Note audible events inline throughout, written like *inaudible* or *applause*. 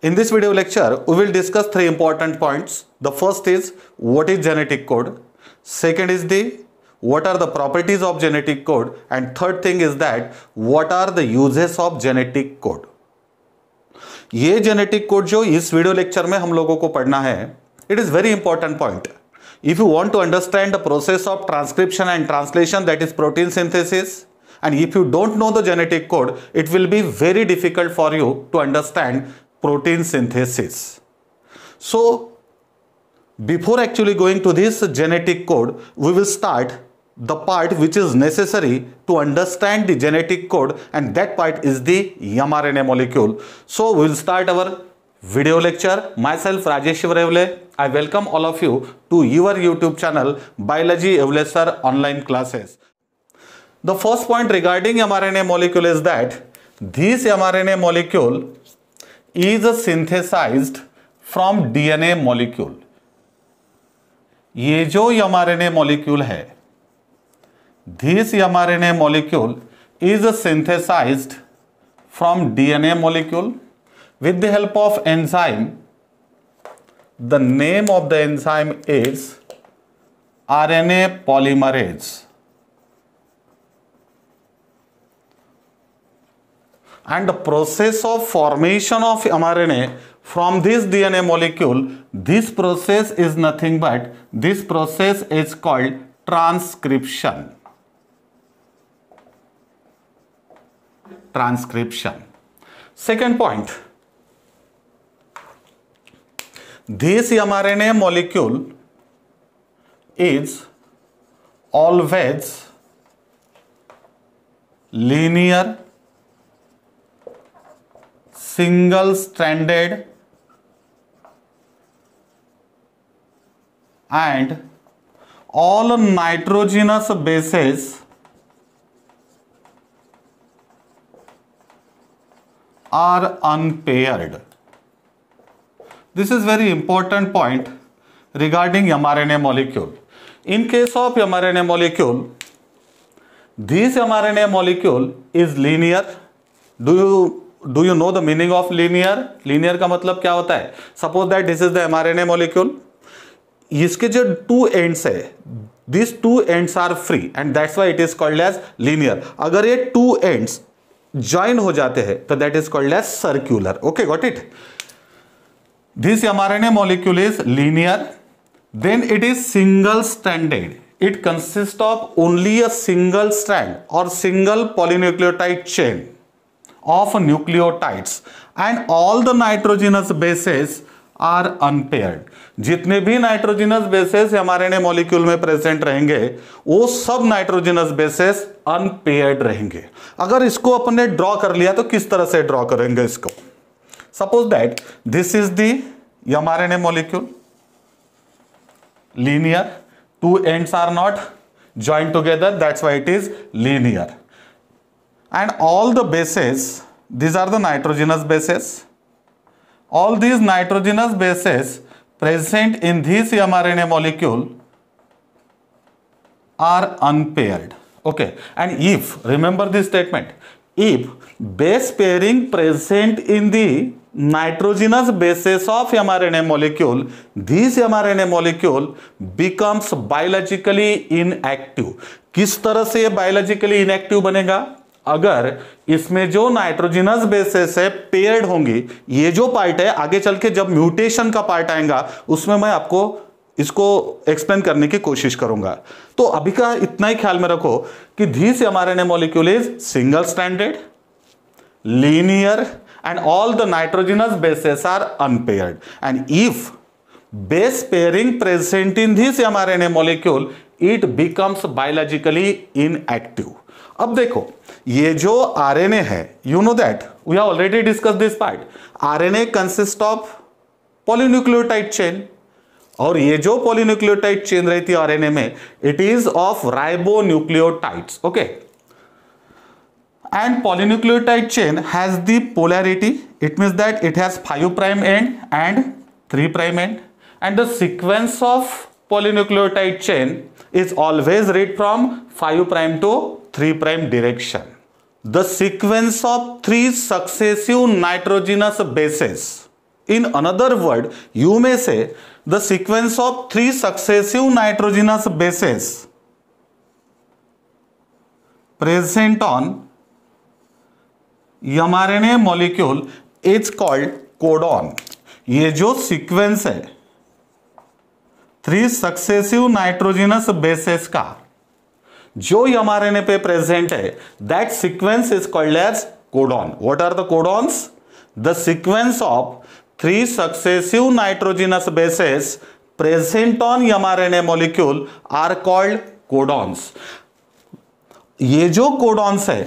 In this video lecture, we will discuss three important points. The first is what is genetic code? Second is the what are the properties of genetic code? And third thing is that what are the uses of genetic code? ये genetic code जो इस video lecture में हम लोगों को पढ़ना है it is very important if you want to understand the process of transcription and translation that is protein synthesis and if you don't know the genetic code it will be very difficult for you to understand protein synthesis. So before actually going to this genetic code, we will start the part which is necessary to understand the genetic code and that part is the mRNA molecule. So we will start our video lecture. Myself Rajesh Evle. I welcome all of you to your YouTube channel Biology Evle Online Classes. The first point regarding mRNA molecule is that this mRNA molecule is synthesize from DNA molecule ये जो mRNA molecule है an mRNA molecule is synthesize from DNA molecule with the help of enzyme the name of the enzyme is RNA polymerase and the process of formation of mRNA from this DNA molecule, this process is nothing but this process is called transcription. Transcription. Second point, this mRNA molecule is always linear single stranded and all nitrogenous bases are unpaired. This is very important point regarding mRNA molecule. In case of mRNA molecule, this mRNA molecule is linear. Do you do you know the meaning of linear linear का मतलब क्या होता है suppose that this is the a molecule इसके जो two ends है this two ends are free and that's why it is called as linear अगर ये टू एंड्स ज्वाइन हो जाते हैं तो that is called as circular okay got it this M R A molecule is linear then it is single standard it consist of only a single stand और single polynucleotide chain of nucleotides and all the nitrogenous bases are unpaired. जितने भी nitrogenous bases हमारे ने molecule में present रहेंगे वो सब nitrogenous bases unpaired रहेंगे अगर इसको अपने ड्रॉ कर लिया तो किस तरह से ड्रॉ करेंगे इसको suppose that this is the हमारे ने molecule linear two ends are not joined together that's why it is linear and all the bases these are the nitrogenous bases all these nitrogenous bases present in this mRNA molecule are unpaired okay and if remember this statement if base pairing present in the nitrogenous bases of mRNA molecule, this mRNA molecule becomes biologically inactive. किस तरह से ये biologically inactive बनेगा अगर इसमें जो nitrogenous basis है paired होंगी ये जो पार्ट है आगे चल के जब म्यूटेशन का पार्ट आएगा उसमें मैं आपको इसको एक्सप्लेन करने की कोशिश करूंगा तो अभी का इतना ही ख्याल में रखो कि धीस हमारे ने molecule is single standard linear and all and basis are unpaired and if base pairing present in this M R N A molecule it becomes biologically inactive अब देखो ये जो आरएनए है you know that we have already discuss this part RNA consist of polynucleotide chain और ये जो polynucleotide chain रहती है आरएनए में it is of ribonucleotide okay and polynucleotide chain has the polarity it means that it has five prime end and three prime end and the sequence of polynucleotide chain is always read from five prime to three prime direction the sequence of three successive nitrogenous bases in another word you may say the sequence of three successive nitrogenous bases present on M R N A molecule is called codon ये जो sequence है three successive nitrogenous bases का जो M R N ए पे present है that sequence is called as codon what are the codons the sequence of three successive nitrogenous bases present on M R N A molecule are called codons ये जो codons है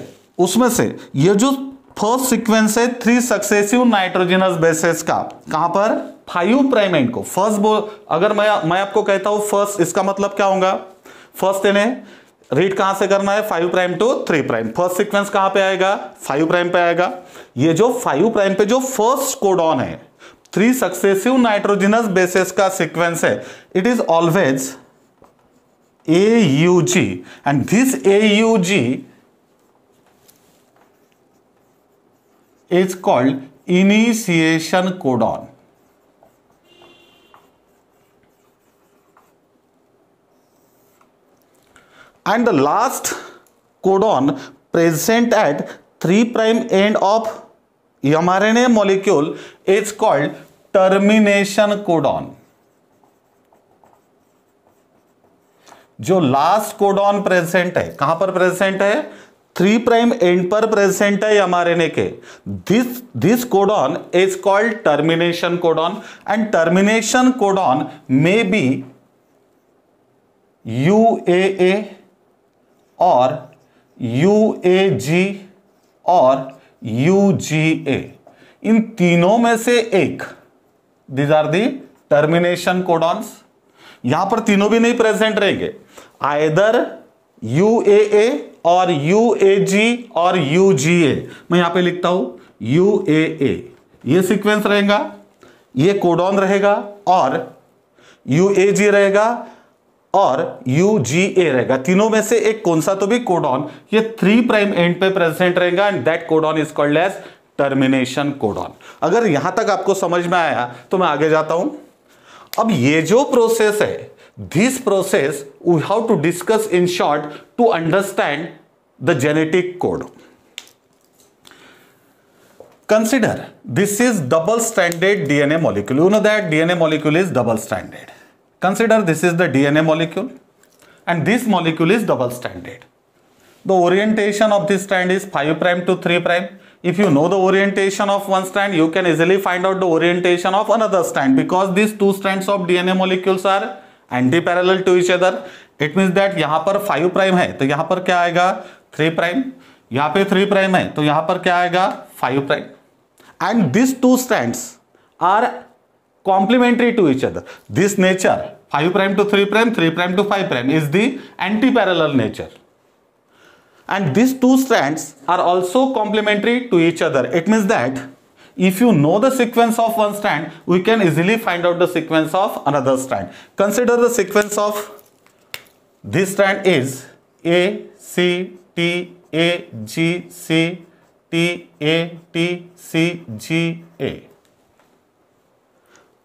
उसमें से ये जो first sequence है three successive nitrogenous bases का कहां पर फाइव प्राइम एंड को फर्स्ट बोल अगर मैं मैं आपको कहता हूं फर्स्ट इसका मतलब क्या होगा फर्स्ट एन रीड कहां से करना है five prime to three prime first sequence कहां पे आएगा फाइव प्राइम पे आएगा ये जो फाइव प्राइम पे जो फर्स्ट कोडॉन है थ्री सक्सेसिव नाइट्रोजिनस बेसिस का सीक्वेंस है it is always A U G and this A U G is called initiation codon and the last codon present at 3 prime end of mRNA molecule is called termination codon जो last codon present है कहां पर present है three prime end पर present है mRNA के this this codon is called termination codon and termination codon may be U A और U ए जी और यू जी ए इन तीनों में से एक these are the termination codons यहां पर तीनों भी नहीं प्रेजेंट रहेंगे आयदर यू ए ए और यू ए जी और यू जी ए मैं यहां पे लिखता हूं यू ए ए ये सीक्वेंस रहेगा ये कोडॉन रहेगा और यू ए जी रहेगा और यू जी ए रहेगा तीनों में से एक कौन सा तो भी कोडॉन ये थ्री प्राइम एंड पे प्रेजेंट रहेगा and that codon is called as termination codon अगर यहां तक आपको समझ में आया तो मैं आगे जाता हूं अब ये जो प्रोसेस है this process we have to discuss in short to understand the genetic code consider this is double standard DNA molecule you know that DNA molecule is double standard Consider this is the DNA molecule and this molecule is double stranded. The orientation of this strand is 5 prime to 3 prime. If you know the orientation of one strand, you can easily find out the orientation of another strand because these two strands of DNA molecules are anti-parallel to each other. It means that यहाँ पर 5 prime है तो यहाँ पर क्या आएगा 3 prime? यहाँ पे 3 prime है तो यहाँ पर क्या आएगा 5 prime? And these two strands are complementary to each other. This nature 5 prime to 3 prime, 3 prime to 5 prime is the anti-parallel nature. And these two strands are also complementary to each other. It means that if you know the sequence of one strand, we can easily find out the sequence of another strand. Consider the sequence of this strand is A, C, T, A, G, C, T, A, T, C, G, A.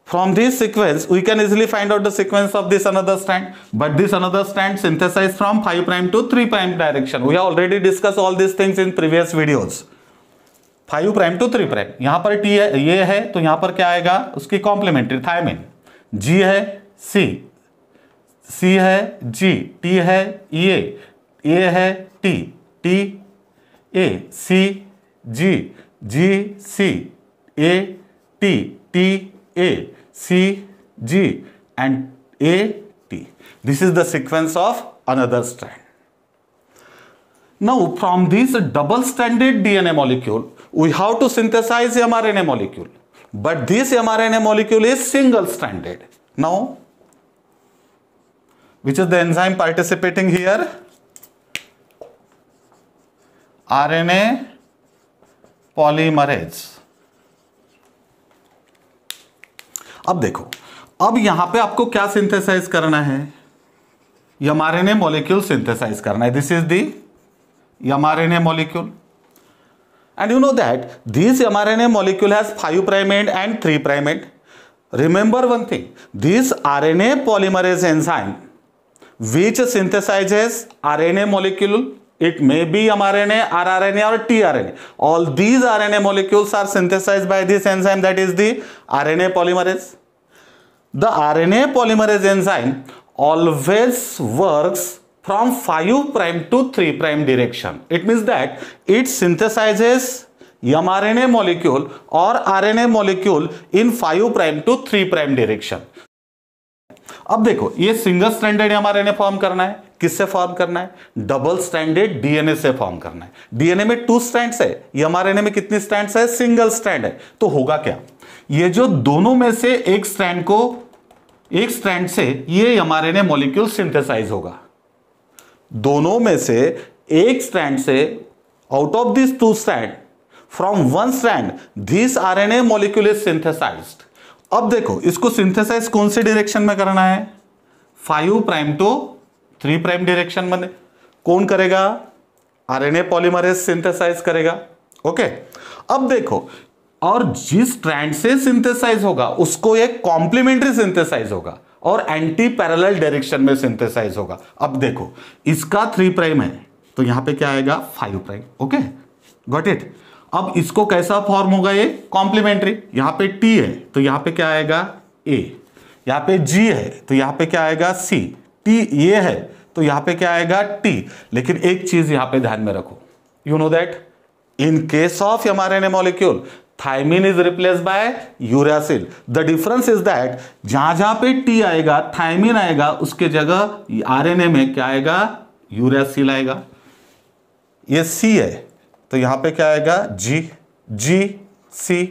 From this sequence, we can easily find out the sequence of this another strand. But this another strand synthesized from 5 prime to 3 prime direction. We have already discussed all these things in previous videos. Five prime to three prime यहाँ पर t है ये है तो यहाँ पर क्या आएगा उसकी complementary thymine g है c c है g t है ए ए है t t a c g g c a t t a C, G and A, T. This is the sequence of another strand. Now from this double-stranded DNA molecule, we have to synthesize mRNA molecule. But this mRNA molecule is single-stranded. Now, which is the enzyme participating here? RNA polymerase. अब देखो अब यहां पे आपको क्या synthesise करना है यमारेने molecule synthesize करना है this is the mRNA molecule and you know that this mRNA molecule has five prime end and three prime end remember one thing this R N A polymerase enzyme which synthesizes R N A molecule एक may be R N A R R N A और T R N A these R N A molecules are synthesize by this enzyme that is R N A polymerase the R N A polymerase enzyme always works from five prime to three prime direction it means that it synthesizes M R N A molecule और R N A molecule in five prime to three prime direction अब देखो ये single standard ने form करना है किससे form करना है डबल स्टैंडर्ड डीएनए से फॉर्म करना है डीएनए में टू स्टैंड है ये एमआरएनए में कितनी स्टैंड है सिंगल स्टैंड है तो होगा क्या ये जो दोनों में से एक स्टैंड को एक स्टैंड से ये ने मॉलिक्यूल सिंथेसाइज होगा दोनों में से एक स्टैंड से out of this two stand from one stand this A molecule is synthesized अब देखो इसको सिंथेसाइज कौन से डायरेक्शन में करना है five prime to three prime direction में कौन करेगा आरएनए पॉलीमरेज सिंथेसाइज करेगा ओके अब देखो और जिस ट्रेंड से सिंथेसाइज होगा उसको एक कॉम्प्लीमेंट्री सिंथेसाइज होगा और एंटी पैरल डायरेक्शन में सिंथेसाइज होगा अब देखो इसका थ्री प्राइम है तो यहां पे क्या आएगा five prime okay got it अब इसको कैसा फॉर्म होगा ये कॉम्प्लीमेंट्री यहां पे टी है तो यहां पे क्या आएगा ए यहां पे जी है तो यहां पे क्या आएगा सी टी ये है तो यहां पे क्या आएगा टी लेकिन एक चीज यहां पे ध्यान में रखो you know that in case of M R N A molecule thymine is replace by uracil the difference is that जहां जहां पे टी आएगा थाइमिन आएगा उसके जगह ए में क्या आएगा यूरियासिल आएगा ये सी है तो यहाँ पे क्या आएगा जी जी सी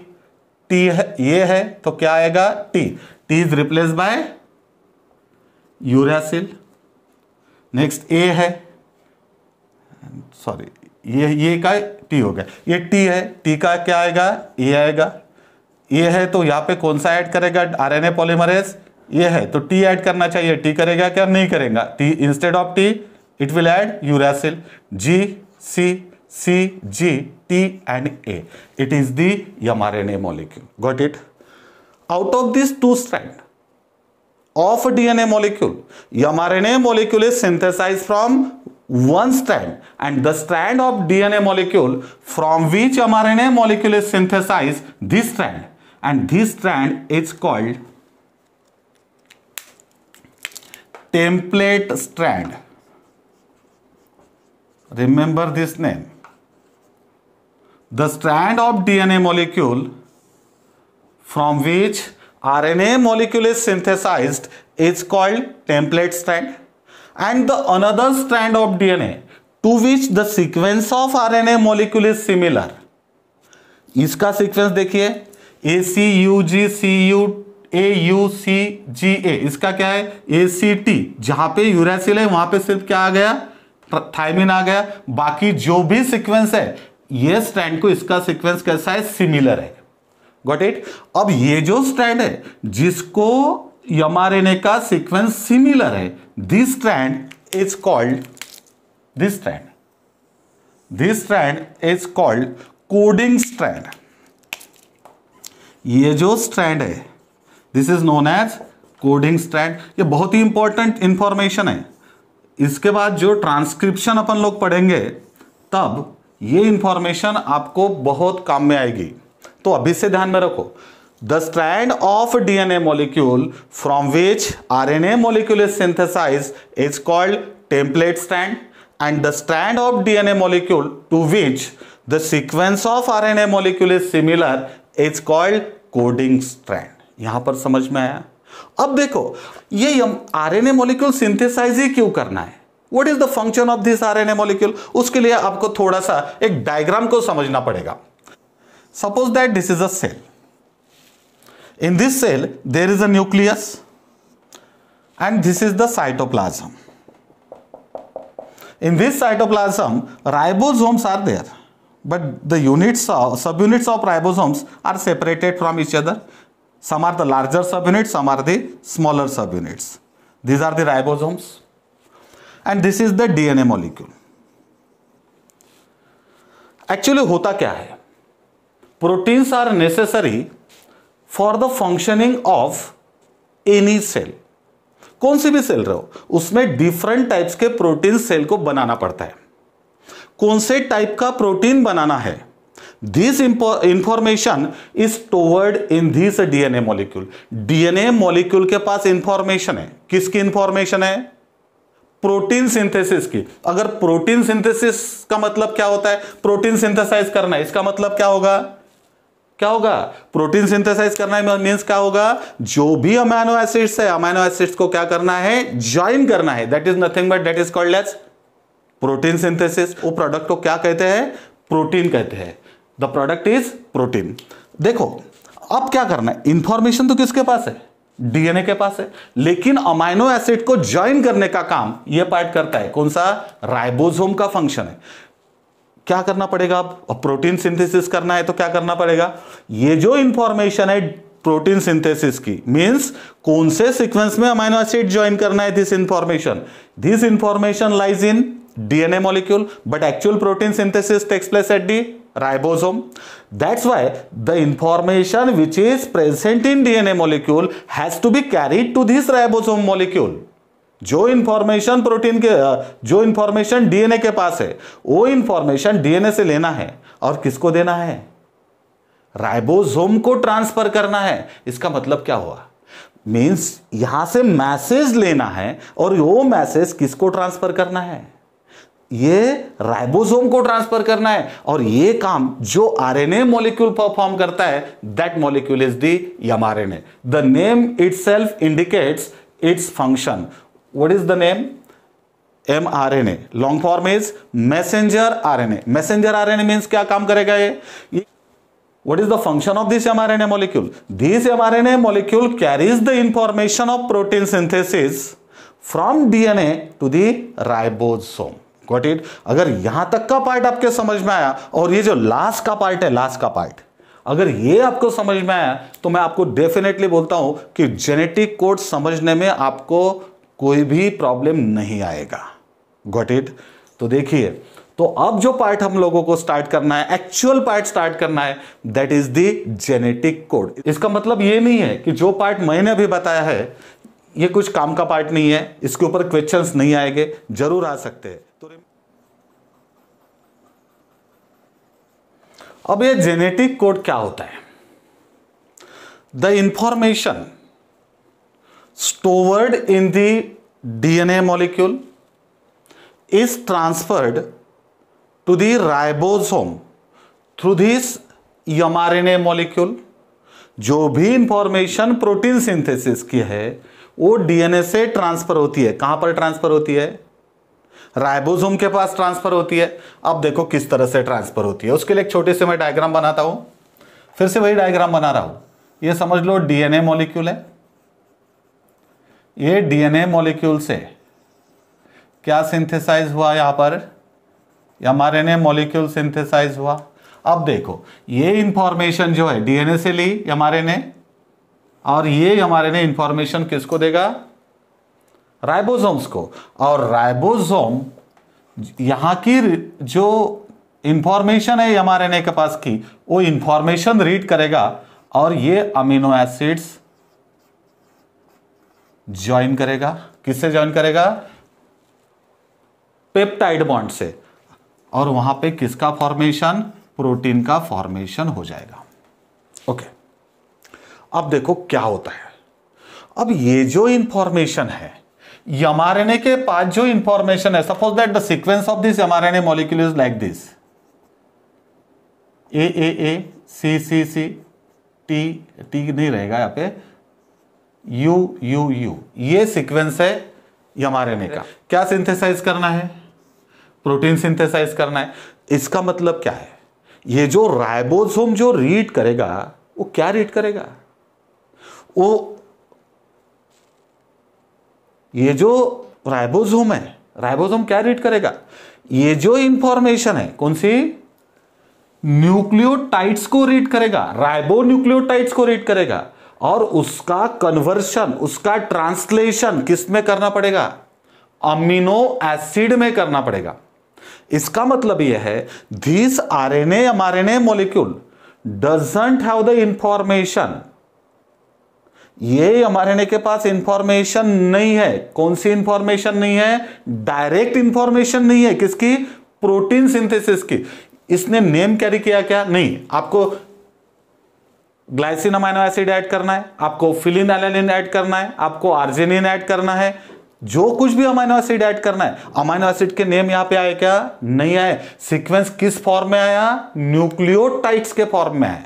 टी है ये है तो क्या आएगा T T is replace by uracil next A है सॉरी ये ये का टी हो गया ये टी है टी का क्या आएगा ए आएगा ये है तो यहाँ पे कौन सा ऐड करेगा आरएनए पॉलीमरेज ये है तो टी ऐड करना चाहिए टी करेगा क्या नहीं करेगा T instead of T it will add uracil G C C, G, T and A. It is the mRNA molecule. Got it? Out of these two strands of DNA molecule, mRNA molecule is synthesized from one strand and the strand of DNA molecule from which mRNA molecule is synthesized, this strand and this strand is called template strand. Remember this name. the strand of DNA molecule from which RNA molecule is synthesized is called template strand and the another strand of DNA to which the sequence of RNA molecule is similar इसका sequence देखिए A C U G C U A U C G A इसका क्या है ए C T जहां पे uracil है वहां पे सिर्फ क्या आ गया थाइमिन आ गया बाकी जो भी सीक्वेंस है ये स्ट्रैंड को इसका सीक्वेंस कैसा है सिमिलर है गॉट इट अब ये जो स्ट्रैंड है जिसको यमारेने का सीक्वेंस सिमिलर है this strand is called this strand this strand is called coding strand ये जो स्ट्रैंड है this is known as coding strand ये बहुत ही इंपॉर्टेंट इंफॉर्मेशन है इसके बाद जो ट्रांसक्रिप्शन अपन लोग पढ़ेंगे तब ये इंफॉर्मेशन आपको बहुत काम में आएगी तो अभी से ध्यान में रखो the strand of DNA molecule from which RNA molecule is synthesize is called template strand and the strand of DNA molecule to which the sequence of RNA molecule is similar is called coding strand यहां पर समझ में आया अब देखो ये R N A molecule synthesize ही क्यों करना है what is the function of this R N molecule उसके लिए आपको थोड़ा सा एक डायग्राम को समझना पड़ेगा suppose that this is a cell in this cell there is a and this is the cytoplasm in this cytoplasm ribosomes are there but the units sub units of ribosomes are separated from each other some are the larger sub unit some are the smaller sub units these are the ribosomes and this is the DNA molecule actually होता क्या है proteins are necessary for the functioning of any cell कौन सी भी cell रहो उसमें different types के protein cell को बनाना पड़ता है कौन से टाइप का प्रोटीन बनाना है this information is stored in this DNA molecule DNA molecule के पास इंफॉर्मेशन है किसकी इंफॉर्मेशन है प्रोटीन सिंथेसिस की अगर प्रोटीन सिंथेसिस का मतलब क्या होता है प्रोटीन सिंथेसाइज करना इसका मतलब क्या होगा क्या होगा प्रोटीन सिंथेसाइज करना मीन्स क्या होगा जो भी अमाइनो एसिड्स है अमाइनो एसिड्स को क्या करना है ज्वाइन करना है that is nothing but that is called as protein synthesis वो प्रोडक्ट को क्या कहते हैं प्रोटीन कहते हैं द प्रोडक्ट इज प्रोटीन देखो अब क्या करना है इंफॉर्मेशन तो किसके पास है डीएनए के पास है लेकिन अमाइनो एसिड को ज्वाइन करने का काम यह पार्ट करता है कौन सा राइबोसोम का फंक्शन है क्या करना पड़ेगा अब प्रोटीन सिंथेसिस करना है तो क्या करना पड़ेगा ये जो इंफॉर्मेशन है प्रोटीन सिंथेसिस की मींस कौन से सीक्वेंस में अमाइनो एसिड ज्वाइन करना है this information this information lies in DNA molecule but actual protein synthesis takes place at the ribosome. That's why the information which is present in DNA molecule has to be carried to this ribosome molecule. जो information protein के जो information DNA के पास है वो information DNA से लेना है और किसको देना है राइबोसोम को ट्रांसफर करना है इसका मतलब क्या हुआ मीन्स यहां से मैसेज लेना है और वो मैसेज किसको ट्रांसफर करना है ये राइबोसोम को ट्रांसफर करना है और ये काम जो आरएनए मॉलिक्यूल परफॉर्म करता है that molecule is the A the name itself indicates its function what is the name M R N A long form is messenger R N A messenger R N A means क्या काम करेगा ये M R N A molecule this M R N A molecule carries the information of protein synthesis from DNA to the ribosome got it अगर यहां तक का part आपके समझ में आया और ये जो लास्ट का पार्ट है लास्ट का पार्ट अगर ये आपको समझ में आया तो मैं आपको डेफिनेटली बोलता हूं कि जेनेटिक कोड समझने में आपको कोई भी प्रॉब्लम नहीं आएगा गॉट इट तो देखिए तो अब जो पार्ट हम लोगों को स्टार्ट करना है एक्चुअल पार्ट स्टार्ट करना है that is the genetic code इसका मतलब ये नहीं है कि जो पार्ट मैंने अभी बताया है ये कुछ काम का पार्ट नहीं है इसके ऊपर क्वेश्चंस नहीं आएंगे जरूर आ सकते हैं अब ये जेनेटिक कोड क्या होता है the information stored in the DNA molecule is transferred to the ribosome through this A molecule जो भी इंफॉर्मेशन प्रोटीन सिंथेसिस की है वो डीएनए से ट्रांसफर होती है कहां पर ट्रांसफर होती है राइबोसोम के पास ट्रांसफर होती है अब देखो किस तरह से ट्रांसफर होती है उसके लिए एक छोटे से मैं डायग्राम बनाता हूं फिर से वही डायग्राम बना रहा हूं ये समझ लो डीएनए मॉलिक्यूल है ये डीएनए मॉलिक्यूल से क्या सिंथेसाइज हुआ यहां पर एमआरएनए मॉलिक्यूल सिंथेसाइज हुआ अब देखो ये इंफॉर्मेशन जो है डीएनए से ली एमआरएनए और ये हमारे ने इंफॉर्मेशन किसको देगा राइबोसोम्स को और राइबोसोम यहां की जो इंफॉर्मेशन है एम के पास की वो इंफॉर्मेशन रीड करेगा और ये अमीनो एसिड्स ज्वाइन करेगा किससे ज्वाइन करेगा पेप्टाइड बॉन्ड से और वहां पे किसका फॉर्मेशन प्रोटीन का फॉर्मेशन हो जाएगा ओके अब देखो क्या होता है अब ये जो इंफॉर्मेशन है एमआरएनए के पास जो इंफॉर्मेशन है suppose that the sequence of this mRNA molecule is like this A A A C C C T T नहीं रहेगा यहां पे यू यू यू ये सीक्वेंस है एमआरएनए का क्या सिंथेसाइज करना है प्रोटीन सिंथेसाइज करना है इसका मतलब क्या है ये जो राइबोसोम जो रीड करेगा वो क्या रीड करेगा वो ये जो राइबोसोम है राइबोसोम क्या रीड करेगा ये जो इंफॉर्मेशन है कौन सी न्यूक्लियोटाइड्स को रीड करेगा राइबो न्यूक्लियोटाइड्स को रीड करेगा और उसका कन्वर्शन उसका ट्रांसलेशन किस में करना पड़ेगा अमीनो एसिड में करना पड़ेगा इसका मतलब यह है this R N M R N A molecule doesn't have the information ये हमारे के पास इंफॉर्मेशन नहीं है कौन सी इंफॉर्मेशन नहीं है डायरेक्ट इंफॉर्मेशन नहीं है किसकी प्रोटीन सिंथेसिस की इसने नेम कैरी किया क्या नहीं आपको ग्लाइसिन अमाइनो एसिड ऐड करना है आपको फिलिन एलिन ऐड करना है आपको आर्जेनिन ऐड करना है जो कुछ भी अमाइनो एसिड ऐड करना है अमाइनो एसिड के नेम यहां पे आए क्या नहीं आए सीक्वेंस किस फॉर्म में आया न्यूक्लियोटाइड्स के फॉर्म में आए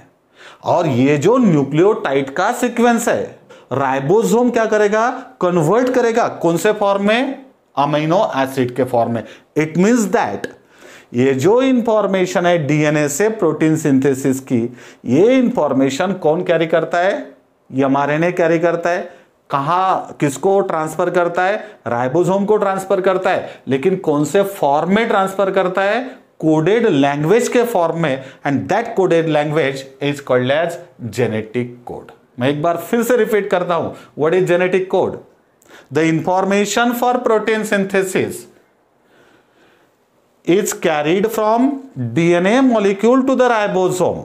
और ये जो न्यूक्लियोटाइड का सीक्वेंस है राइबोसोम क्या करेगा कन्वर्ट करेगा कौन से फॉर्म में अमीनो एसिड के फॉर्म में इट मींस दैट ये जो इंफॉर्मेशन है डीएनए से प्रोटीन सिंथेसिस की ये इंफॉर्मेशन कौन कैरी करता है ये एमआरएनए कैरी करता है कहा किसको ट्रांसफर करता है राइबोसोम को ट्रांसफर करता है लेकिन कौन से फॉर्म में ट्रांसफर करता है कोडेड लैंग्वेज के फॉर्म में and that coded language is called as genetic code मैं एक बार फिर से रिपीट करता हूं what is genetic code the information for protein synthesis is carried from DNA molecule to the ribosome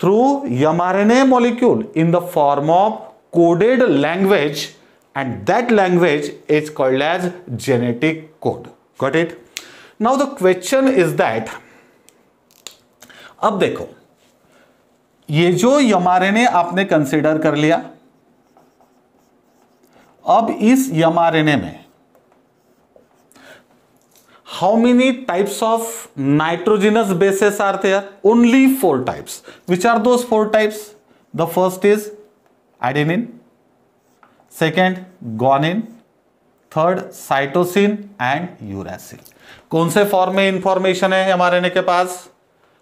through M R N A molecule in the form of coded language and that language is called as genetic code got it now the question is that अब देखो ये जो ए आपने consider कर लिया अब इस A में how many types of nitrogenous bases are there only four types which are two four types the first is adenine second guanine third cytosine and uracil कौन से फॉर्म में इंफॉर्मेशन है एमआरएनए के पास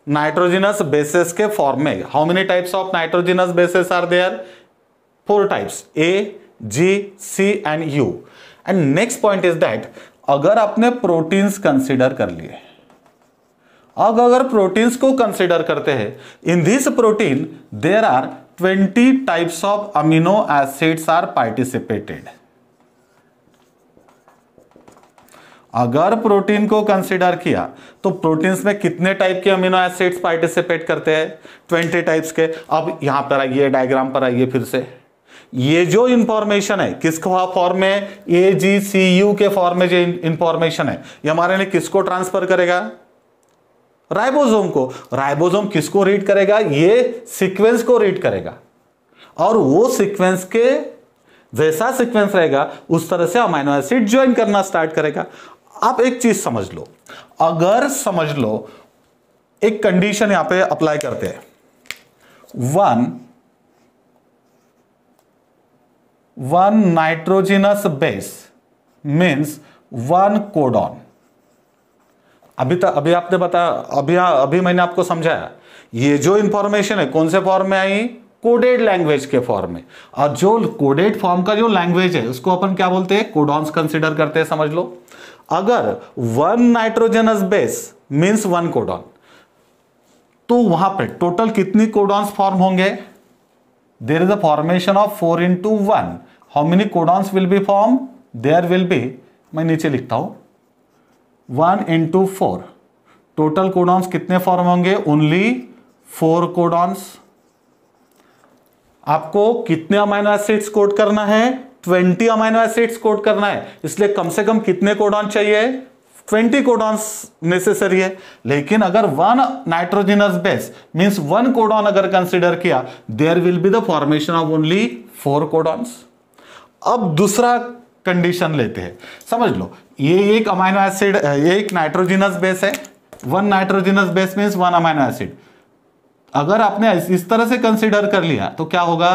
नाइट्रोजिनस बेसिस के form में how many types of nitrogenous bases are there four types A G C and U and next point is that अगर आपने प्रोटीन्स कंसिडर कर लिए अब अगर प्रोटीन्स को कंसिडर करते हैं in this protein there are twenty types of amino acids are participated अगर प्रोटीन को कंसिडर किया तो प्रोटीन्स में कितने टाइप के अमीनो एसिड्स पार्टिसिपेट करते हैं ट्वेंटी टाइप्स के अब यहां पर आइए डायग्राम पर आइए फिर से ये जो इंफॉर्मेशन है किसको फॉर्म में ए जी सी यू के फॉर्म में जो इंफॉर्मेशन है ये हमारे लिए किसको ट्रांसफर करेगा राइबोसोम को राइबोसोम किसको रीड करेगा ये सीक्वेंस को रीड करेगा और वो सीक्वेंस के जैसा सीक्वेंस रहेगा उस तरह से अमाइनो एसिड ज्वाइन करना स्टार्ट करेगा आप एक चीज समझ लो अगर समझ लो एक कंडीशन यहां पे अप्लाई करते हैं one one nitrogenous base means one codon अभी तक तो, अभी आपने बताया अभी अभी मैंने आपको समझाया ये जो इंफॉर्मेशन है कौन से फॉर्म में आई कोडेड लैंग्वेज के फॉर्म में और जो कोडेड फॉर्म का जो लैंग्वेज है उसको अपन क्या बोलते हैं कोडॉन्स कंसिडर करते हैं समझ लो अगर one nitrogenous base means one codon तो वहां पर टोटल कितनी कोडॉन्स फॉर्म होंगे there is the formation of four into one how many codons will be form there will be मैं नीचे लिखता हूं one into four total codons कितने फॉर्म होंगे ओनली फोर कोडॉन्स आपको कितने अमाइनो एसिड्स कोड करना है ट्वेंटी अमाइनो एसिड्स कोड करना है इसलिए कम से कम कितने कोडॉन चाहिए ट्वेंटी कोडॉन्स नेसेसरी है लेकिन अगर one nitrogenous base means one codon अगर कंसिडर किया there will be the formation of only four codons अब दूसरा कंडीशन लेते हैं समझ लो ये एक अमाइनो एसिड ये एक नाइट्रोजिनस बेस है one nitrogenous base means one amino acid अगर आपने इस तरह से कंसिडर कर लिया तो क्या होगा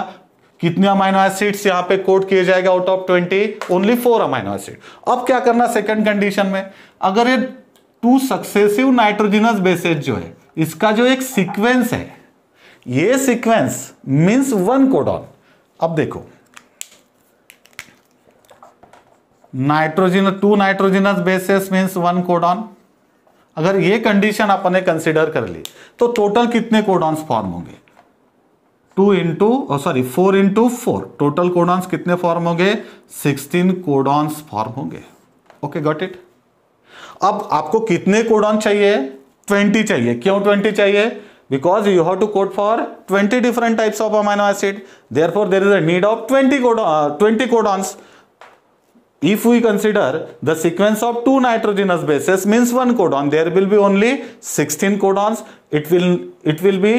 कितने अमाइनो एसिड्स यहां पे कोट किए जाएगा out of twenty only four amino acid अब क्या करना सेकंड कंडीशन में अगर ये टू सक्सेसिव नाइट्रोजिनस बेसिस जो है इसका जो एक सीक्वेंस है ये सीक्वेंस मींस वन कोडॉन अब देखो nitrogen two nitrogenous bases means one codon अगर ये कंडीशन आपने कंसिडर कर ली तो टोटल कितने कोडॉन्स फॉर्म होंगे two into sorry four into four total codons कितने फॉर्म होंगे सिक्सटीन कोडॉन्स फॉर्म होंगे ओके गॉट इट अब आपको कितने कोडॉन चाहिए ट्वेंटी चाहिए क्यों ट्वेंटी चाहिए because you have to code for twenty different types of amino acid therefore there is odd of twenty twenty codons If we consider the sequence of two nitrogenous bases means one codon, there will be only 16 codons. It will it will be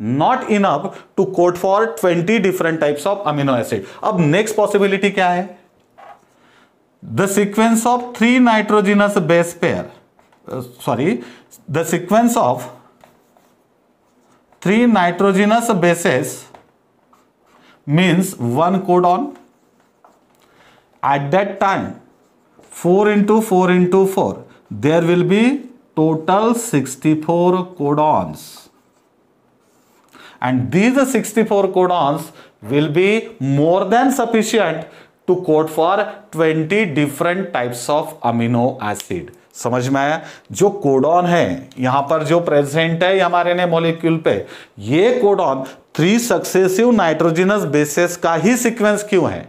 not enough to code for twenty different types of amino acid अब next possibility क्या है the sequence of three nitrogenous base pair sorry the sequence of three nitrogenous bases means one codon at that time four into four into four there will be total sixty four codons and these 64 codons will be more than sufficient to code for 20 different types of amino acid समझ में आया जो codon है यहां पर जो present है हमारे ने मॉलिक्यूल पे ये codon three successive nitrogenous bases का ही सीक्वेंस क्यों है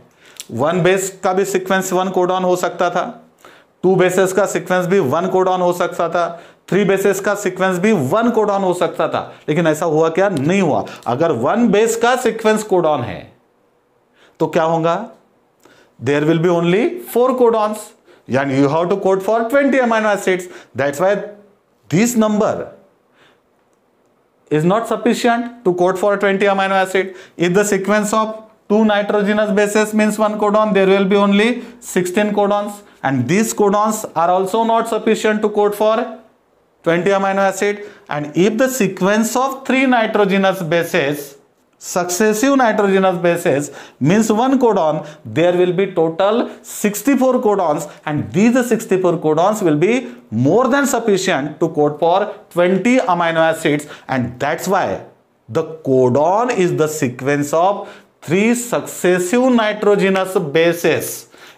वन बेस का भी सीक्वेंस वन कोडॉन हो सकता था टू बेसेस का सीक्वेंस भी वन कोडॉन हो सकता था थ्री बेसिस का सीक्वेंस भी वन कोडॉन हो सकता था लेकिन ऐसा हुआ क्या नहीं हुआ अगर वन बेस का सीक्वेंस कोडॉन है तो क्या होगा there will be only four codons यानी you have to code for twenty amino acids that's why this number is not sufficient to code for twenty amino acid if the sequence of two nitrogenous bases mean one codon there will be only sixteen codons and these codons are also not sufficient to code for 20 amino acid and if the sequence of three nitrogenous bases successive nitrogenous bases means one codon there will be total 64 codons and these 64 codons will be more than sufficient to code for 20 amino acids and that's why the codon is the sequence of three successive nitrogenous bases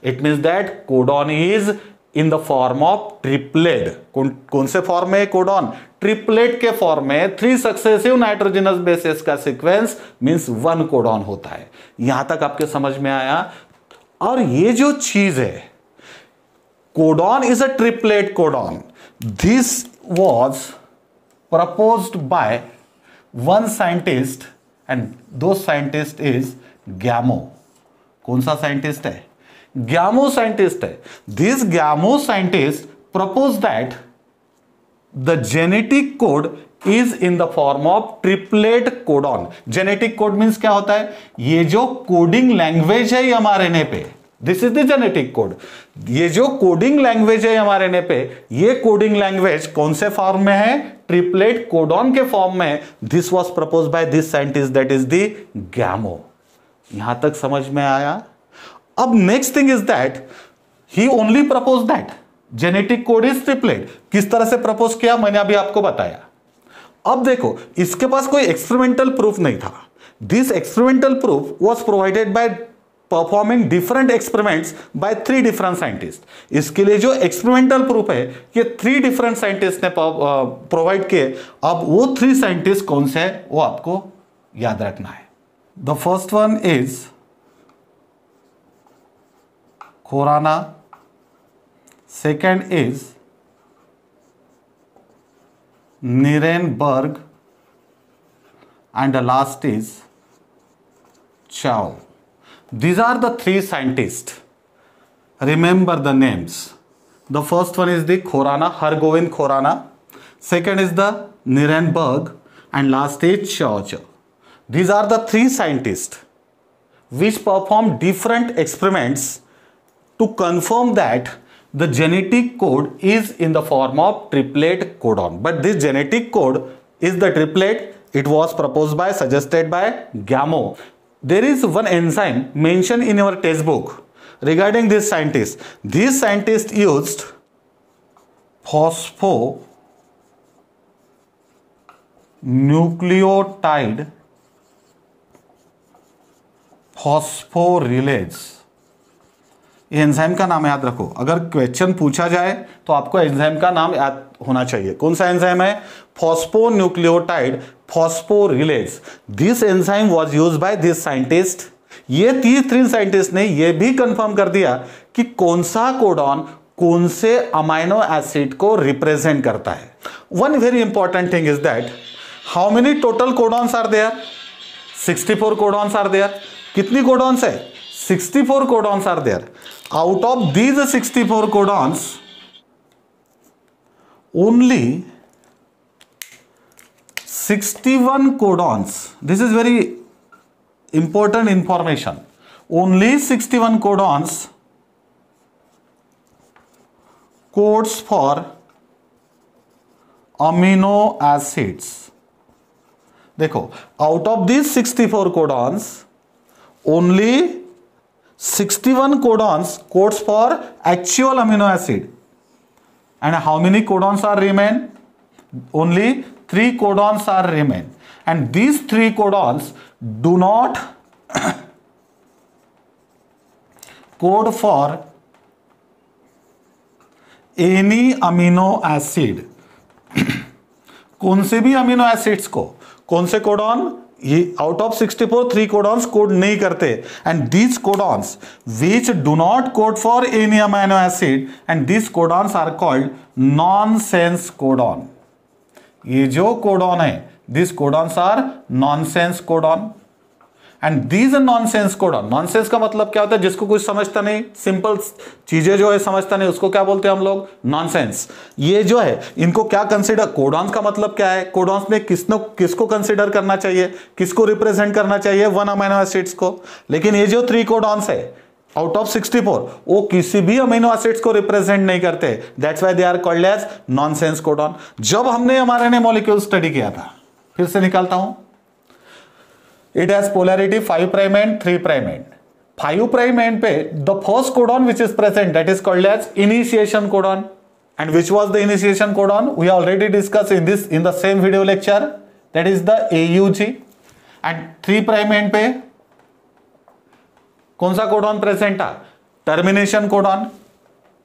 it means that codon is in the form of triplet कौन से form में codon triplet के form में three successive nitrogenous bases का sequence means one codon होता है यहां तक आपके समझ में आया और ये जो चीज है codon is a triplet codon this was proposed by one scientist and the scientist is Gamow कौन सा साइंटिस्ट है गैमो साइंटिस्ट है this Gamow scientist propose that the genetic code is in the form of triplet codon genetic code means क्या होता है ये जो coding language है एमआरएनए पे this is the genetic code ये जो कोडिंग लैंग्वेज है एमआरएनए पे ये कोडिंग लैंग्वेज कौन से फॉर्म में है ट्रिपलेट कोडॉन के फॉर्म में this was propose by this scientist that is the Gamow यहां तक समझ में आया अब next thing is that he only propose that genetic code is triplet किस तरह से प्रपोज किया मैंने अभी आपको बताया अब देखो इसके पास कोई एक्सपेरिमेंटल प्रूफ नहीं था this experimental proof was provided by performing different experiments by three different scientist इसके लिए जो एक्सपेरिमेंटल प्रूफ है ये थ्री डिफरेंट साइंटिस्ट ने प्रोवाइड किए अब वो थ्री साइंटिस्ट कौन से है वो आपको याद रखना है the first one is Khorana. Second is Nirenberg. And the last is Chow. These are the three scientists. Remember the names. The first one is the Khorana, Hargovind Khorana. Second is the Nirenberg. And last is Chow. These are the three scientists which perform different experiments to confirm that the genetic code is in the form of triplet codon. But this genetic code is the triplet. It was proposed by, suggested by Gamo. There is one enzyme mentioned in your textbook regarding this scientist. This scientist used phosphonucleotide phosphorylase enzyme का नाम याद रखो अगर question पूछा जाए तो आपको enzyme का नाम याद होना चाहिए कौन सा एंजाइम है phosphonucleotide phosphorylase this enzyme was use by this scientist ये तीस तीन साइंटिस्ट ने यह भी कंफर्म कर दिया कि कौन सा कोडॉन कौन से अमाइनो एसिड को रिप्रेजेंट करता है one very important thing is that how many total codons are there 64 codons are there कितनी कोडॉन्स है 64 codons are there. Out of these 64 codons, only 61 codons, this is very important information, only 61 codons codes for amino acids. देखो out of these 64 codons, only 61 codons codes for actual amino acid and how many codons are remain only 3 codons are remain and these 3 codons do not code for any amino acid कौन से भी amino acids को कौन से codon ये out of 64 three codons code नहीं करते and these codons which do not code for any amino acid and these codons are called non sense codon ये जो कोडॉन है this codons are non sense codon and these nonsense code sense का मतलब क्या होता है जिसको कुछ समझता नहीं सिंपल चीजें जो है समझता नहीं उसको क्या बोलते हैं हम लोग नॉन सेंस ये जो है इनको क्या कंसिडर कोडॉन्स का मतलब क्या है कोडॉन्स में किसनो किसको कंसिडर करना चाहिए किसको रिप्रेजेंट करना चाहिए वन अमाइनो एसिड्स को लेकिन ये जो थ्री कोडॉन्स है आउट ऑफ 64 वो किसी भी अमीनो एसिड्स को रिप्रेजेंट नहीं करते that's why they are called as sense codon जब हमने हमारे ने मॉलिक्यूल स्टडी किया था फिर से निकालता हूं It has polarity 5 prime end, 3 prime end. 5 prime end pe the first codon which is present that is called as initiation codon. And which was the initiation codon? We already discussed in this in the same video lecture. That is the AUG. And 3 prime end pe. कौन codon present present termination codon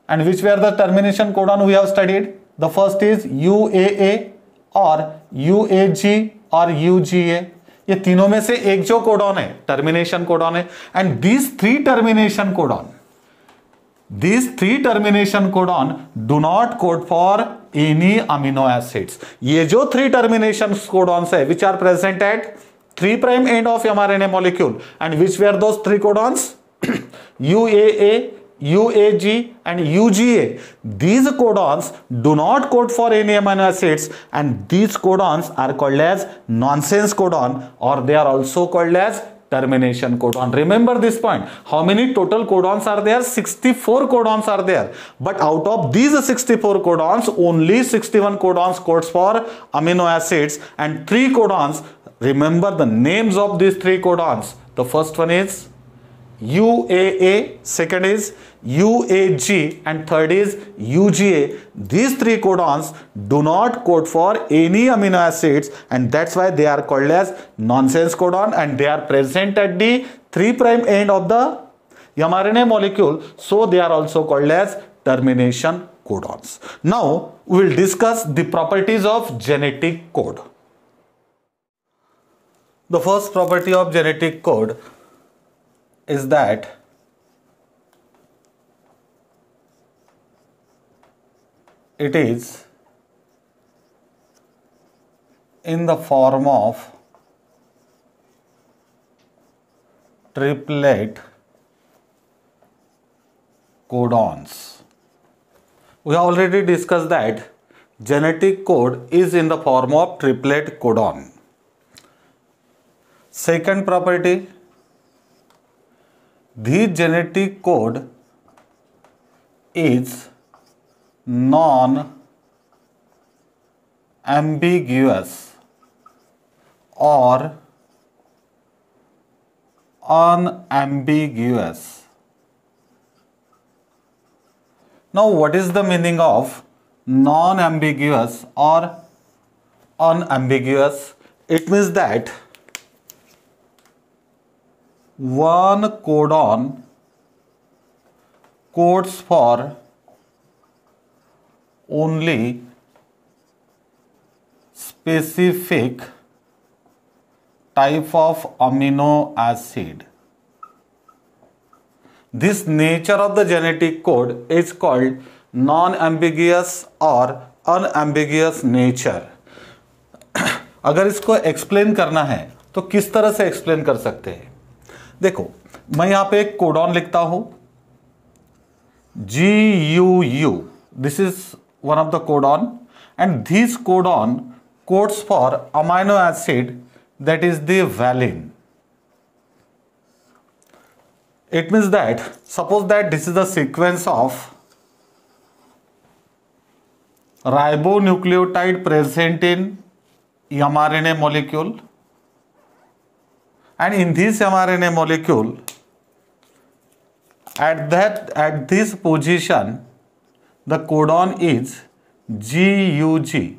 and which were the termination codon we have studied the first is UAA or UAG or UGA ये तीनों में से एक जो codon है termination codon है and this three termination codon this three termination codon do not code for any amino acids ये जो थ्री टर्मिनेशन कोडॉन्स है which are present at three prime end of M R N A molecule and which way are the three codons U A A UAG and UGA. These codons do not code for any amino acids and these codons are called as nonsense codon or they are also called as termination codon. Remember this point. How many total codons are there? 64 codons are there. But out of these 64 codons, only 61 codons codes for amino acids and 3 codons. Remember the names of these 3 codons. The first one is UAA, second is UAG and third is UGA. These three codons do not code for any amino acids and that's why they are called as nonsense codon and they are present at the 3 prime end of the mRNA molecule. So they are also called as termination codons. Now we will discuss the properties of genetic code. The first property of genetic code is that it is in the form of triplet codons. We already discussed that genetic code is in the form of triplet codon. Second property the genetic code is non ambiguous or unambiguous. Now, what is the meaning of non ambiguous or unambiguous? It means that one codon codes for only specific type of amino acid this nature of the genetic code is called non ambiguous और unambiguous nature अगर इसको explain करना है तो किस तरह से explain कर सकते हैं देखो मैं यहां पे एक कोडॉन लिखता हूं G U U this is one of the codon and these codon codes for amino acid that is the valine it means that suppose that this is the sequence of ribonucleotide present in M R N A molecule and in this mRNA molecule at that at this position the codon is GUG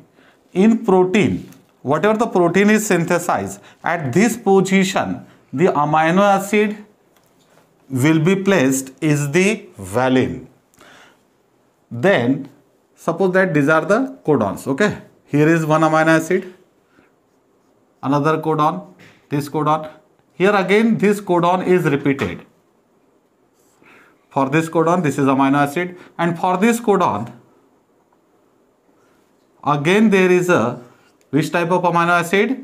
in protein whatever the protein is synthesized at this position the amino acid will be placed is the valine then suppose that these are the codons okay here is one amino acid another codon this codon here again this codon is repeated. For this codon this is amino acid and for this codon again there is a which type of amino acid?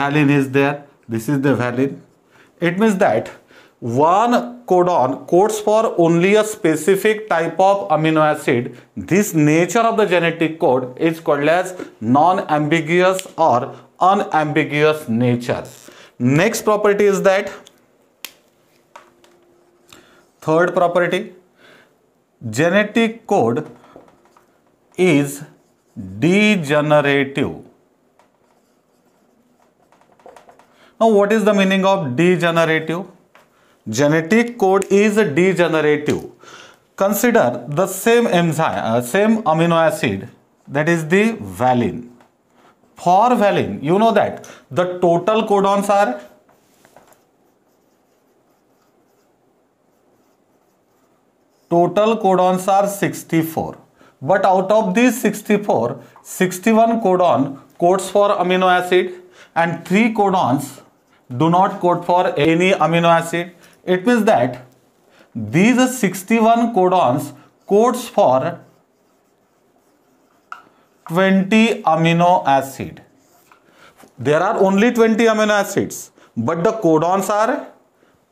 Valine is there. This is the valine. It means that one codon codes for only a specific type of amino acid. This nature of the genetic code is called as non-ambiguous or unambiguous natures. Next property is that third property genetic code is degenerative. Now what is the meaning of degenerative? Genetic code is degenerative. Consider the same enzyme, uh, same amino acid that is the valine for valine, you know that the total codons are total codons are 64 but out of these 64 61 codon codes for amino acid and 3 codons do not code for any amino acid it means that these 61 codons codes for 20 amino acid. There are only 20 amino acids, but the codons are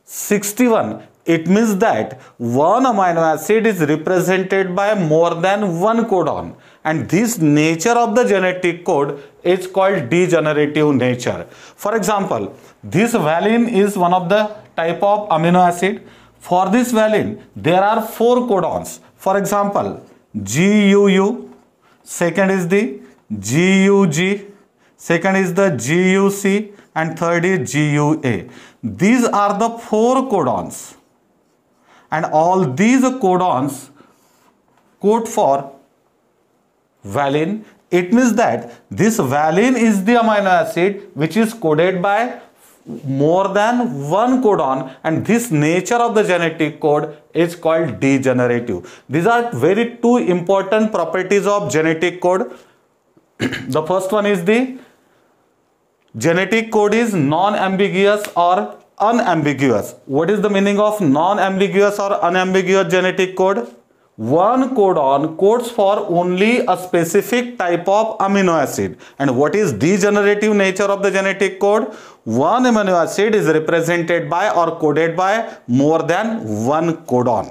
61. It means that one amino acid is represented by more than one codon. And this nature of the genetic code is called degenerative nature. For example, this valine is one of the type of amino acid. For this valine, there are four codons. For example, GUU, second is the GUG, second is the GUC and third is GUA. These are the four codons and all these codons code for valine. It means that this valine is the amino acid which is coded by more than one codon and this nature of the genetic code is called degenerative. These are very two important properties of genetic code. *coughs* the first one is the genetic code is non-ambiguous or unambiguous. What is the meaning of non-ambiguous or unambiguous genetic code? one codon codes for only a specific type of amino acid and what is degenerative nature of the genetic code one amino acid is represented by or coded by more than one codon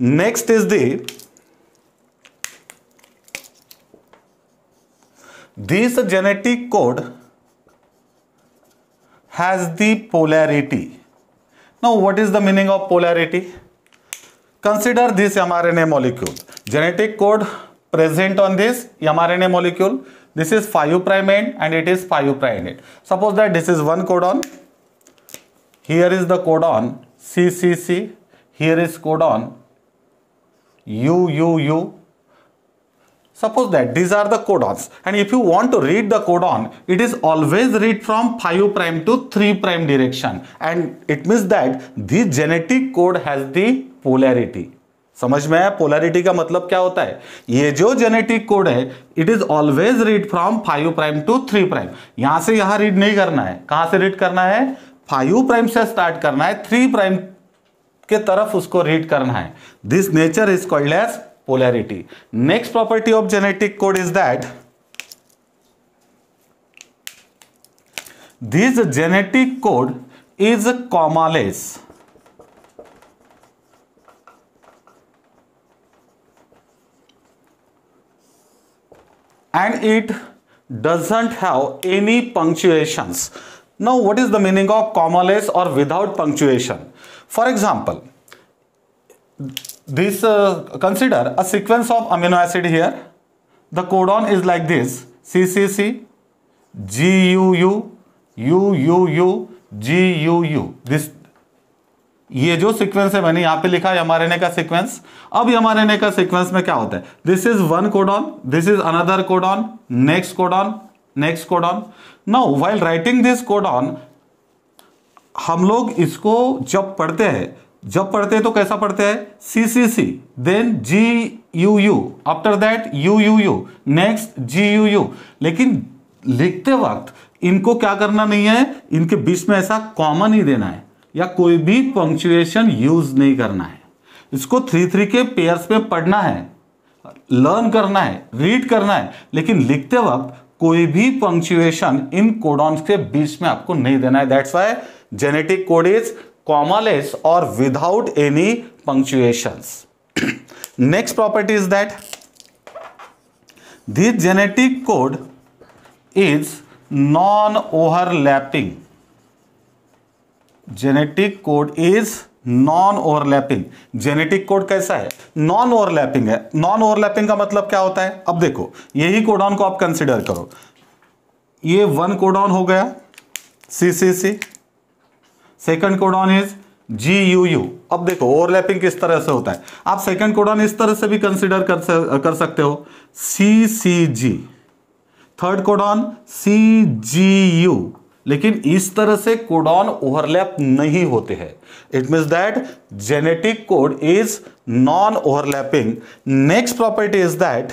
next is the this genetic code has the polarity now what is the meaning of polarity Consider this mRNA molecule. Genetic code present on this mRNA molecule. This is 5 prime end and it is 5 prime end. Suppose that this is one codon. Here is the codon CCC. Here is codon UUU. Suppose that these are the codons and if you want to read the codon, it is always read from 5 prime to 3 prime direction and it means that the genetic code has the polarity समझ में आया polarity का मतलब क्या होता है ये जो जेनेटिक कोड है it is always read from five prime to three prime यहां से यहां रीड नहीं करना है कहां से रीड करना है फाइव प्राइम से स्टार्ट करना है थ्री प्राइम के तरफ उसको रीड करना है this nature is called as polarity next property of genetic code is that this genetic code is commaless and it doesn't have any punctuations. Now what is the meaning of commaless or without punctuation? For example, this uh, consider a sequence of amino acid here. The codon is like this CCC GUU UUU GUU. This ये जो sequence है मैंने यहां पे लिखा है mRNA का sequence अब एमआरएनए का सीक्वेंस में क्या होता है this is one codon this is another codon next codon next codon now while writing this codon हम लोग इसको जब पढ़ते हैं जब पढ़ते हैं तो कैसा पढ़ते हैं C C C then G U U after that U U U next G U U लेकिन लिखते वक्त इनको क्या करना नहीं है इनके बीच में ऐसा कॉमन ही देना है या कोई भी पंक्चुएशन यूज नहीं करना है इसको थ्री थ्री के पेयर्स पे पढ़ना है लर्न करना है रीड करना है लेकिन लिखते वक्त कोई भी पंक्चुएशन इन कोडॉन्स के बीच में आपको नहीं देना है that's why genetic code is commaless और without any punctuation next property is that this genetic code is non overlapping genetic code is non overlapping genetic code कैसा है नॉन ओवरलैपिंग है नॉन ओवरलैपिंग का मतलब क्या होता है अब देखो यही कोडॉन को आप कंसिडर करो ये वन कोडॉन हो गया C C C second codon is G U U अब देखो ओवरलैपिंग किस तरह से होता है आप सेकेंड कोडॉन इस तरह से भी कंसिडर कर, कर सकते हो C C G third codon C G U लेकिन इस तरह से कोडॉन ओवरलैप नहीं होते हैं it mean that genetic code is non overlapping next property is that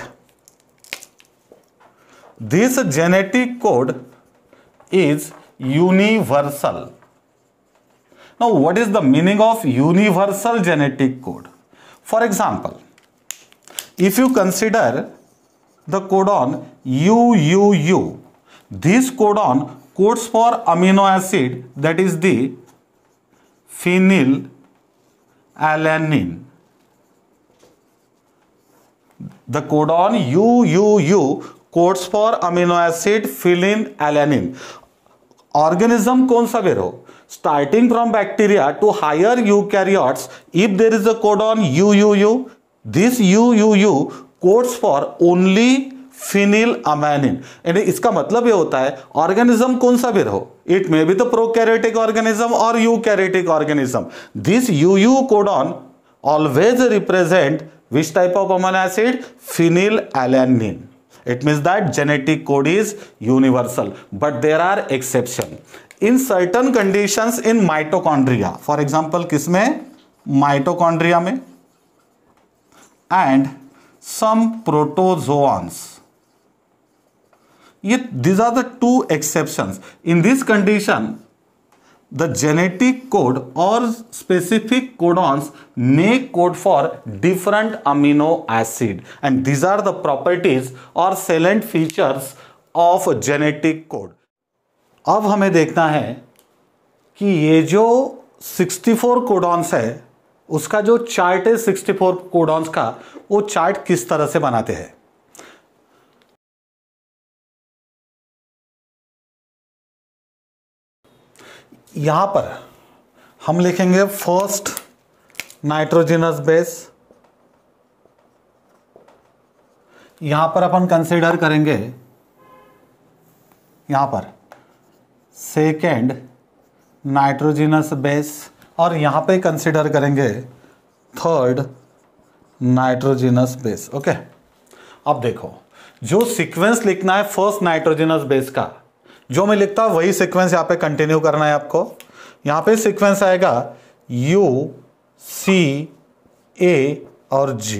this genetic code is universal now what is the meaning of universal genetic code for example if you consider the codon U U U this codon codes for amino acid that is the phenylalanine. The codon UUU codes for amino acid phenylalanine. Organism konsavero. Starting from bacteria to higher eukaryotes, if there is a codon UUU, this UUU codes for only phenylalanine यानी इसका मतलब ये होता है organism कौन सा भी रहो इट मे बी तो प्रो कैरेटिक ऑर्गेनिज्म और eukaryotic organism this U U codon always represent which type of amino acid phenylalanine it means that genetic code is universal but there are exception in certain condition in mitochondria for example किस में mitochondria में and some protozoans ये these are the two exception in this condition the genetic code और specific codons ने code for different amino acid and these are the properties और salient features of genetic code अब हमें देखना है कि ये जो 64 फोर कोडॉन्स है उसका जो चार्ट है 64 फोर कोडॉन्स का वो चार्ट किस तरह से बनाते हैं यहाँ पर हम लिखेंगे फर्स्ट नाइट्रोजिनस बेस यहां पर अपन कंसिडर करेंगे यहां पर सेकेंड नाइट्रोजिनस बेस और यहां पे कंसिडर करेंगे थर्ड नाइट्रोजिनस बेस ओके अब देखो जो सीक्वेंस लिखना है फर्स्ट नाइट्रोजिनस बेस का जो मैं लिखता हूं वही सीक्वेंस यहां पे कंटिन्यू करना है आपको यहां पे सीक्वेंस आएगा यू सी ए और G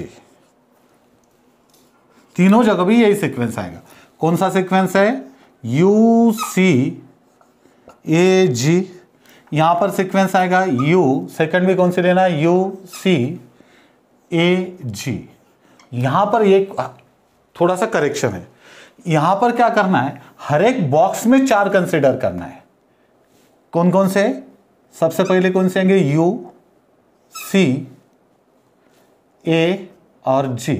तीनों जगह भी यही सीक्वेंस आएगा कौन सा सीक्वेंस है यू सी ए जी यहां पर सीक्वेंस आएगा यू सेकंड भी कौन सी लेना है यू सी ए जी यहां पर एक थोड़ा सा करेक्शन है यहां पर क्या करना है हर एक बॉक्स में चार कंसिडर करना है कौन कौन से सबसे पहले कौन से आएंगे यू सी ए और G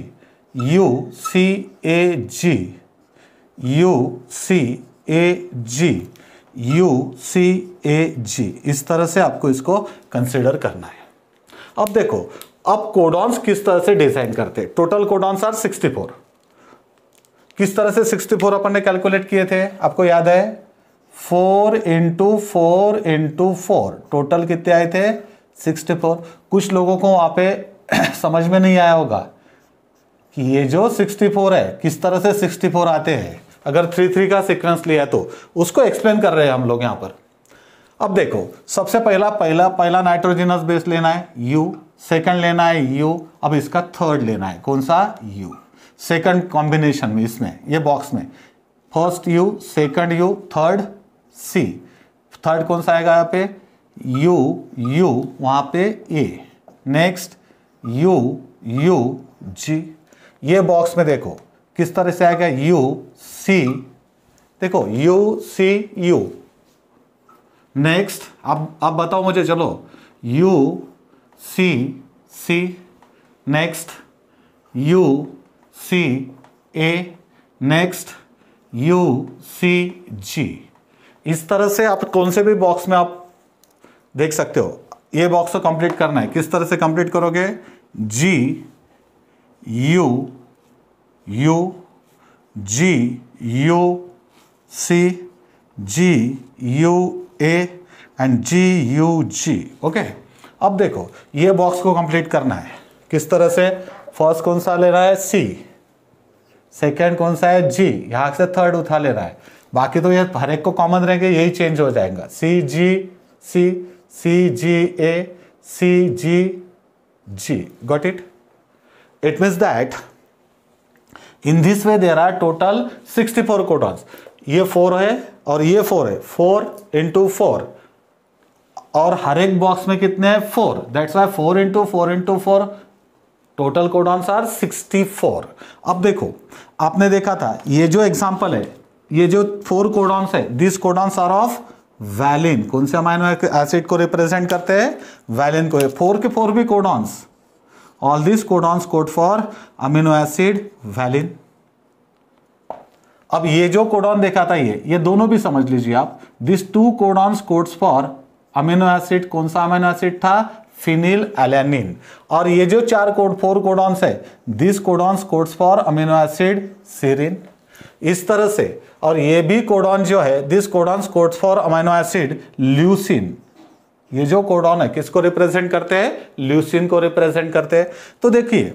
U C A G U C A G U C A G इस तरह से आपको इसको कंसिडर करना है अब देखो अब कोडॉन्स किस तरह से डिजाइन करते हैं टोटल कोडॉन्स आर 64 किस तरह से 64 अपन ने कैलकुलेट किए थे आपको याद है 4 into four into four total कितने आए थे 64 कुछ लोगों को वहां पे *clears throat* समझ में नहीं आया होगा कि ये जो 64 है किस तरह से 64 आते हैं अगर थ्री थ्री का सीक्वेंस लिया तो उसको एक्सप्लेन कर रहे हैं हम लोग यहां पर अब देखो सबसे पहला पहला पहला नाइट्रोजिनस बेस लेना है यू सेकंड लेना है यू अब इसका थर्ड लेना है कौन सा यू सेकंड कॉम्बिनेशन में इसमें ये बॉक्स में first U second U third C third कौन सा आएगा यहाँ पे यू यू वहाँ पे A next U U G ये बॉक्स में देखो किस तरह से आएगा यू सी देखो यू सी यू नेक्स्ट अब अब बताओ मुझे चलो U C C next U C A next U C G इस तरह से आप कौन से भी बॉक्स में आप देख सकते हो ये बॉक्स को कंप्लीट करना है किस तरह से कंप्लीट करोगे G U U G U C G U A and G U G okay अब देखो ये बॉक्स को कंप्लीट करना है किस तरह से फर्स्ट कौन सा ले रहा है सी सेकेंड कौन सा है जी यहाँ से थर्ड उठा लेना है बाकी तो ये हर एक को कॉमन रहेंगे यही चेंज हो जाएगा C G C C G A C G G got it it means that in this way there are total 64 four codons ये फोर है और ये फोर है फोर इंटू फोर और हर एक बॉक्स में कितने हैं four that's why four into four into four total codons are 64 अब देखो आपने देखा था ये जो एग्जाम्पल है ये जो फोर कोडॉन्स है this codons are of valine कौन से अमाइनो एसिड को रिप्रेजेंट करते हैं वैलिन को फोर के फोर भी codons all this codons code for amino acid valine अब ये जो कोडॉन देखा था ये ये दोनों भी समझ लीजिए आप this two codons codes for amino acid कौन सा अमीनो एसिड था फिनिल एलानिन और ये जो चार कोड फोर कोडॉन्स है this codons codes for amino acid serine इस तरह से और ये भी कोडॉन जो है this codons codes for amino acid leucine ये जो कोडॉन है किसको रिप्रेजेंट करते हैं ल्यूसिन को रिप्रेजेंट करते हैं तो देखिए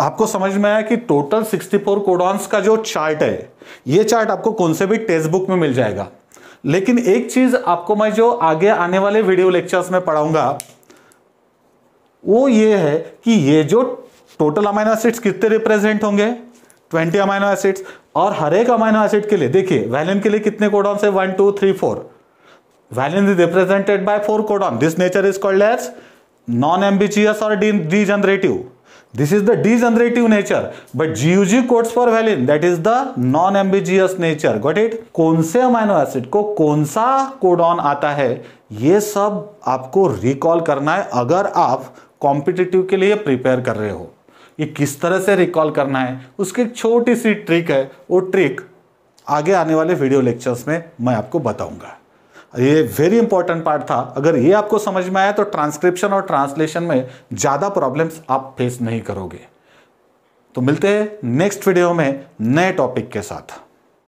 आपको समझ में आया कि टोटल 64 कोडॉन्स का जो चार्ट है ये चार्ट आपको कौन से भी टेक्स्ट बुक में मिल जाएगा लेकिन एक चीज आपको मैं जो आगे आने वाले वीडियो लेक्चर्स में पढ़ाऊंगा वो ये है कि ये जो टोटल अमाइनो एसिड्स कितने रिप्रेजेंट होंगे 20 अमाइनो एसिड्स और हर एक अमाइनो एसिड के लिए देखिए वैलिन के लिए कितने कोडॉन्स है one two three four valine is represented by four codon this nature is called as non ambiguous और degenerative degenerative this is the degenerative nature but gug codes for valine that is the non ambiguous nature got it कौन से amino acid को कौन सा codon आता है ये सब आपको रिकॉल करना है अगर आप कॉम्पिटिटिव के लिए प्रिपेयर कर रहे हो ये किस तरह से रिकॉल करना है उसकी एक छोटी सी ट्रिक है वो ट्रिक आगे आने वाले वीडियो लेक्चर्स में मैं आपको बताऊंगा ये वेरी इंपॉर्टेंट पार्ट था अगर ये आपको समझ में आया तो ट्रांसक्रिप्शन और ट्रांसलेशन में ज़्यादा प्रॉब्लम्स आप फेस नहीं करोगे तो मिलते हैं नेक्स्ट वीडियो में नए टॉपिक के साथ